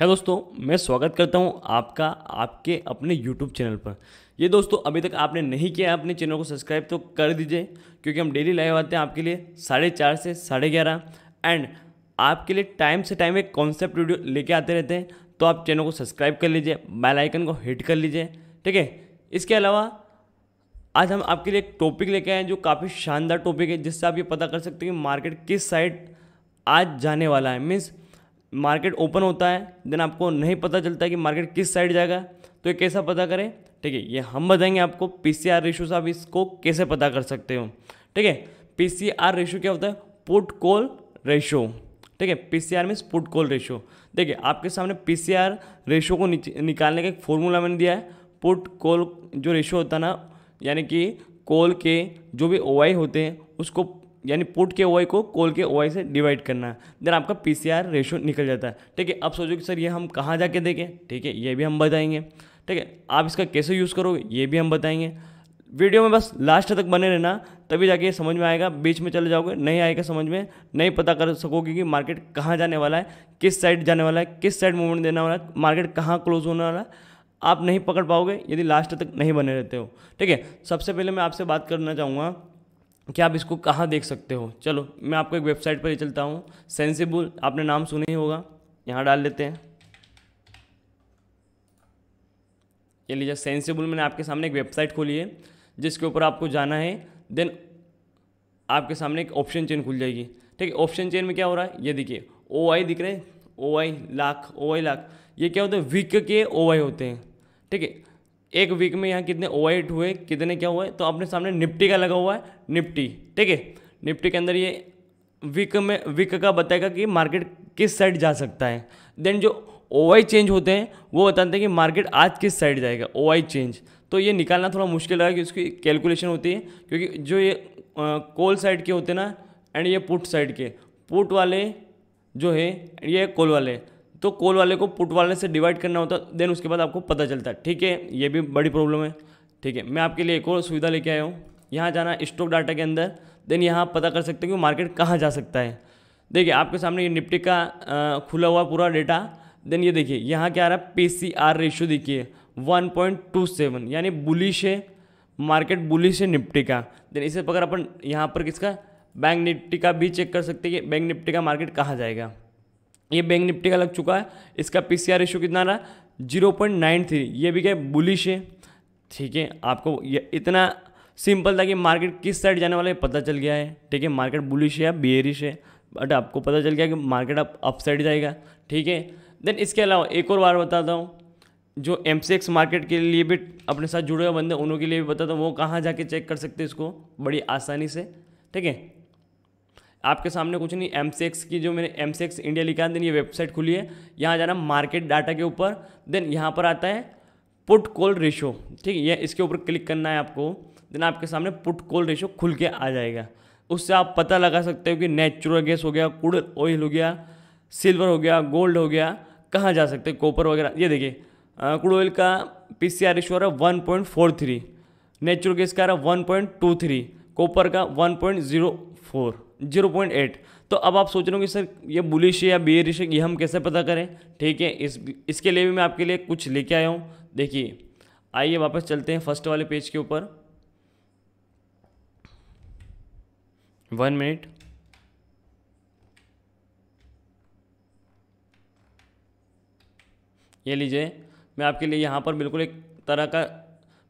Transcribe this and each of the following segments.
है दोस्तों मैं स्वागत करता हूं आपका आपके अपने YouTube चैनल पर ये दोस्तों अभी तक आपने नहीं किया अपने चैनल को सब्सक्राइब तो कर दीजिए क्योंकि हम डेली लाइव आते हैं आपके लिए साढ़े चार से साढ़े ग्यारह एंड आपके लिए टाइम से टाइम एक कॉन्सेप्ट वीडियो लेके आते रहते हैं तो आप चैनल को सब्सक्राइब कर लीजिए बैलाइकन को हिट कर लीजिए ठीक है इसके अलावा आज हम आपके लिए एक टॉपिक लेके आए हैं जो काफ़ी शानदार टॉपिक है जिससे आप ये पता कर सकते हैं कि मार्केट किस साइड आज जाने वाला है मीन्स मार्केट ओपन होता है देन आपको नहीं पता चलता है कि मार्केट किस साइड जाएगा तो ये कैसा पता करें ठीक है ये हम बताएंगे आपको पी सी आर रेशो से आप इसको कैसे पता कर सकते हो ठीक है पी सी आर रेशो क्या होता है पुट कॉल रेशो ठीक है P C R means put call ratio देखिए आपके सामने पी सी आर रेशो को निकालने का एक फॉर्मूला मैंने दिया है पुट कॉल जो रेशो होता है ना यानी कि कॉल के जो भी ओ होते हैं उसको यानी पुट के ओ को कोल के ओ से डिवाइड करना है देन आपका पी रेशो निकल जाता है ठीक है अब सोचो कि सर ये हम कहाँ जाके देखें ठीक है ये भी हम बताएंगे ठीक है आप इसका कैसे यूज़ करोगे ये भी हम बताएंगे वीडियो में बस लास्ट तक बने रहना तभी जाके ये समझ में आएगा बीच में चले जाओगे नहीं आएगा समझ में नहीं पता कर सकोगे कि मार्केट कहाँ जाने वाला है किस साइड जाने वाला है किस साइड मूवमेंट देने वाला है मार्केट कहाँ क्लोज होने वाला है आप नहीं पकड़ पाओगे यदि लास्ट तक नहीं बने रहते हो ठीक है सबसे पहले मैं आपसे बात करना चाहूँगा कि आप इसको कहाँ देख सकते हो चलो मैं आपको एक वेबसाइट पर ही चलता हूँ सेंसिबल आपने नाम सुना ही होगा यहाँ डाल लेते हैं ये लीजिए सेंसिबल मैंने आपके सामने एक वेबसाइट खोली है जिसके ऊपर आपको जाना है देन आपके सामने एक ऑप्शन चेन खुल जाएगी ठीक है ऑप्शन चेन में क्या हो रहा है ये देखिए ओ आई दिख रहे हैं ओ आई लाख ओ आई लाख ये क्या होता है वीक के ओ आई होते हैं ठीक है एक वीक में यहाँ कितने ओवाइट हुए कितने क्या हुए तो अपने सामने निफ्टी का लगा हुआ है निफ्टी ठीक है निफ्टी के अंदर ये वीक में वीक का बताएगा कि मार्केट किस साइड जा सकता है देन जो ओ चेंज होते हैं वो बताते हैं कि मार्केट आज किस साइड जाएगा ओ चेंज तो ये निकालना थोड़ा मुश्किल लगा कि उसकी कैलकुलेशन होती है क्योंकि जो ये कॉल साइड के होते हैं ना एंड ये पुट साइड के पुट वाले जो है ये कॉल वाले तो कॉल वाले को पुट वाले से डिवाइड करना होता देन उसके बाद आपको पता चलता है ठीक है ये भी बड़ी प्रॉब्लम है ठीक है मैं आपके लिए एक और सुविधा लेके आया हूँ यहाँ जाना स्टॉक डाटा के अंदर देन यहाँ पता कर सकते हैं कि मार्केट कहाँ जा सकता है देखिए आपके सामने ये निपटी का आ, खुला हुआ पूरा डेटा देन ये देखिए यहाँ क्या आ रहा है पी सी आर रेशियो देखिए वन पॉइंट टू सेवन यानी बुलिश है मार्केट बुलिश है निपटी का देन इसे पकड़ अपन यहाँ पर किसका बैंक निपटी का भी चेक कर सकते हैं कि बैंक निपटी का मार्केट कहाँ जाएगा ये बैंक निफ्टी का लग चुका है इसका पी सी आर कितना रहा जीरो पॉइंट नाइन थ्री ये भी क्या बुलिश है ठीक है आपको ये इतना सिंपल था कि मार्केट किस साइड जाने वाला है पता चल गया है ठीक है मार्केट बुलिश है या बियरिश है बट आपको पता चल गया कि मार्केट आप अप साइड जाएगा ठीक है देन इसके अलावा एक और बार बताता हूँ जो एम मार्केट के लिए भी अपने साथ जुड़े हुए बंदे उनके लिए भी बताता हूँ वो कहाँ जाके चेक कर सकते इसको बड़ी आसानी से ठीक है आपके सामने कुछ नहीं एम की जो मैंने एम इंडिया लिखा है देन ये वेबसाइट खुली है यहाँ जाना मार्केट डाटा के ऊपर देन यहाँ पर आता है पुट कॉल रेशो ठीक है ये इसके ऊपर क्लिक करना है आपको देन आपके सामने पुट कॉल रेशो खुल के आ जाएगा उससे आप पता लगा सकते हो कि नेचुरल गैस हो गया कूड ऑयल हो गया सिल्वर हो गया गोल्ड हो गया कहाँ जा सकते कॉपर वगैरह ये देखिए क्रूड ऑयल का पी सी आर रेशो आ रहा है one point four three natural gas का आ रहा है one point two three copper का one point zero four zero point eight तो अब आप सोच रहे होंगे सर ये बुलिश है या बियरिश है ये हम कैसे पता करें ठीक है इस इसके लिए भी मैं आपके लिए कुछ लेके आया हूँ देखिए आइए वापस चलते हैं फर्स्ट वाले पेज के ऊपर वन मिनट ये लीजिए मैं आपके लिए यहाँ पर बिल्कुल एक तरह का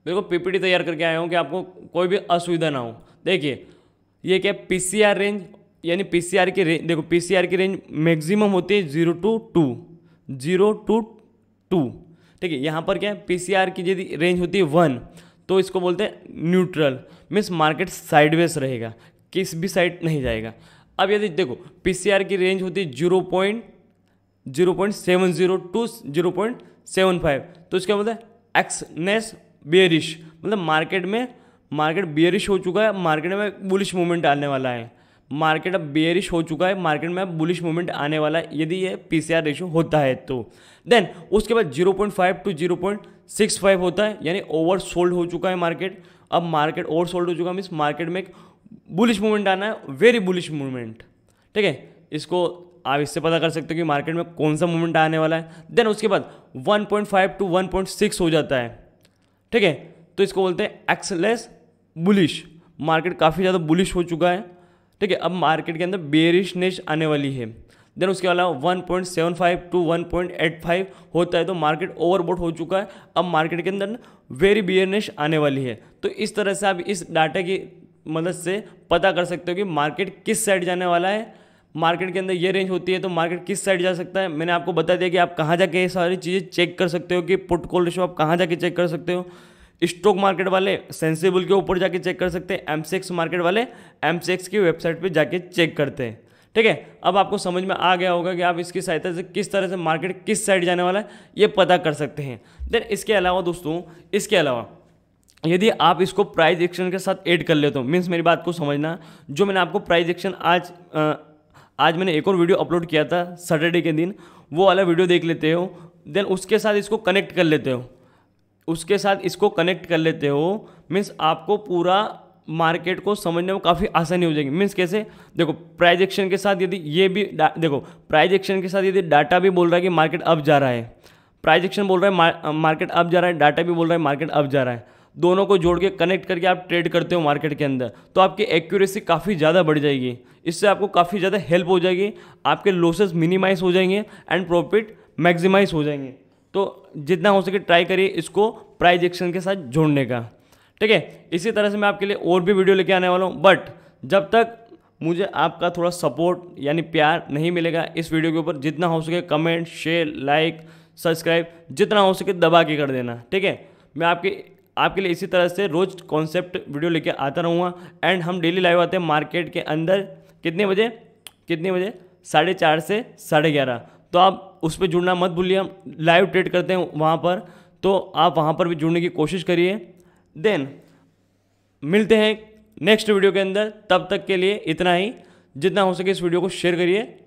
बिल्कुल पीपीटी तैयार करके आया हूँ कि आपको कोई भी असुविधा ना हो देखिए ये क्या पीसीआर रेंज यानी पीसीआर की रेंज देखो पीसीआर की रेंज मैक्सिमम होती है zero to two zero to two ठीक है यहाँ पर क्या है पीसीआर की यदि रेंज होती है वन तो इसको बोलते हैं न्यूट्रल मीन्स मार्केट साइडवेज रहेगा किस भी साइड नहीं जाएगा अब यदि देखो पीसीआर की रेंज होती है zero point zero point seven zero to zero point seven five तो इसका मतलब एक्सनेस बेरिश मतलब मार्केट में मार्केट बियरिश हो चुका है मार्केट में बुलिश मूवमेंट आने वाला है मार्केट अब बेयरिश हो चुका है मार्केट में बुलिश मूवमेंट आने वाला है यदि ये पी सी आर रेशियो होता है तो देन उसके बाद zero point five to zero point six five होता है यानी ओवर सोल्ड हो चुका है मार्केट अब मार्केट ओवर सोल्ड हो चुका है मीन्स मार्केट में एक बुलिश मूवमेंट आना है वेरी बुलिश मूवमेंट ठीक है इसको आप इससे पता कर सकते हो कि मार्केट में कौन सा मूवमेंट आने वाला है देन उसके बाद 1.5 टू 1.6 हो जाता है ठीक है तो इसको बोलते हैं एक्सलेस बुलिश मार्केट काफ़ी ज़्यादा बुलिश हो चुका है ठीक है अब मार्केट के अंदर बेरिशनेस आने वाली है देन उसके अलावा 1.75 टू 1.85 होता है तो मार्केट ओवरबोट हो चुका है अब मार्केट के अंदर वेरी बियरनेस आने वाली है तो इस तरह से आप इस डाटा की मदद से पता कर सकते हो कि मार्केट किस साइड जाने वाला है मार्केट के अंदर ये रेंज होती है तो मार्केट किस साइड जा सकता है मैंने आपको बता दिया कि आप कहाँ जाके ये सारी चीज़ें चेक कर सकते हो कि पुट कॉल रेशो आप कहाँ जाके चेक कर सकते हो स्टॉक मार्केट वाले सेंसेबल के ऊपर जाके चेक कर सकते हैं एमसेक्स मार्केट वाले एमसेक्स की वेबसाइट पे जाके चेक करते हैं ठीक है अब आपको समझ में आ गया होगा कि आप इसकी सहायता से किस तरह से मार्केट किस साइड जाने वाला है ये पता कर सकते हैं देन इसके अलावा दोस्तों इसके अलावा यदि आप इसको प्राइज एक्शन के साथ ऐड कर लेते हो मीन्स मेरी बात को समझना जो मैंने आपको प्राइज एक्शन आज आज मैंने एक और वीडियो अपलोड किया था सैटरडे के दिन वो वाला वीडियो देख लेते हो देन उसके साथ इसको कनेक्ट कर लेते हो उसके साथ इसको कनेक्ट कर लेते हो मीन्स आपको पूरा मार्केट को समझने में काफ़ी आसानी हो जाएगी मीन्स कैसे देखो प्राइज एक्शन के साथ यदि ये भी देखो प्राइज एक्शन के साथ यदि डाटा भी बोल रहा है कि मार्केट अप जा रहा है प्राइज एक्शन बोल रहा है मार, मार्केट अप जा रहा है डाटा भी बोल रहा है मार्केट अप जा रहा है दोनों को जोड़ के कनेक्ट करके आप ट्रेड करते हो मार्केट के अंदर तो आपकी एक्यूरेसी काफ़ी ज़्यादा बढ़ जाएगी इससे आपको काफ़ी ज़्यादा हेल्प हो जाएगी आपके लॉसेस मिनिमाइज हो जाएंगे एंड प्रॉफिट मैक्सिमाइज हो जाएंगे तो जितना हो सके ट्राई करिए इसको प्राइज एक्शन के साथ जोड़ने का ठीक है इसी तरह से मैं आपके लिए और भी वीडियो लेके आने वाला हूँ बट जब तक मुझे आपका थोड़ा सपोर्ट यानी प्यार नहीं मिलेगा इस वीडियो के ऊपर जितना हो सके कमेंट शेयर लाइक सब्सक्राइब जितना हो सके दबा के कर देना ठीक है मैं आपके आपके लिए इसी तरह से रोज़ कॉन्सेप्ट वीडियो लेके आता रहूँगा एंड हम डेली लाइव आते हैं मार्केट के अंदर कितने बजे कितने बजे साढ़े चार से साढ़े ग्यारह तो आप उस पर जुड़ना मत भूलिए हम लाइव ट्रेड करते हैं वहाँ पर तो आप वहाँ पर भी जुड़ने की कोशिश करिए देन मिलते हैं नेक्स्ट वीडियो के अंदर तब तक के लिए इतना ही जितना हो सके इस वीडियो को शेयर करिए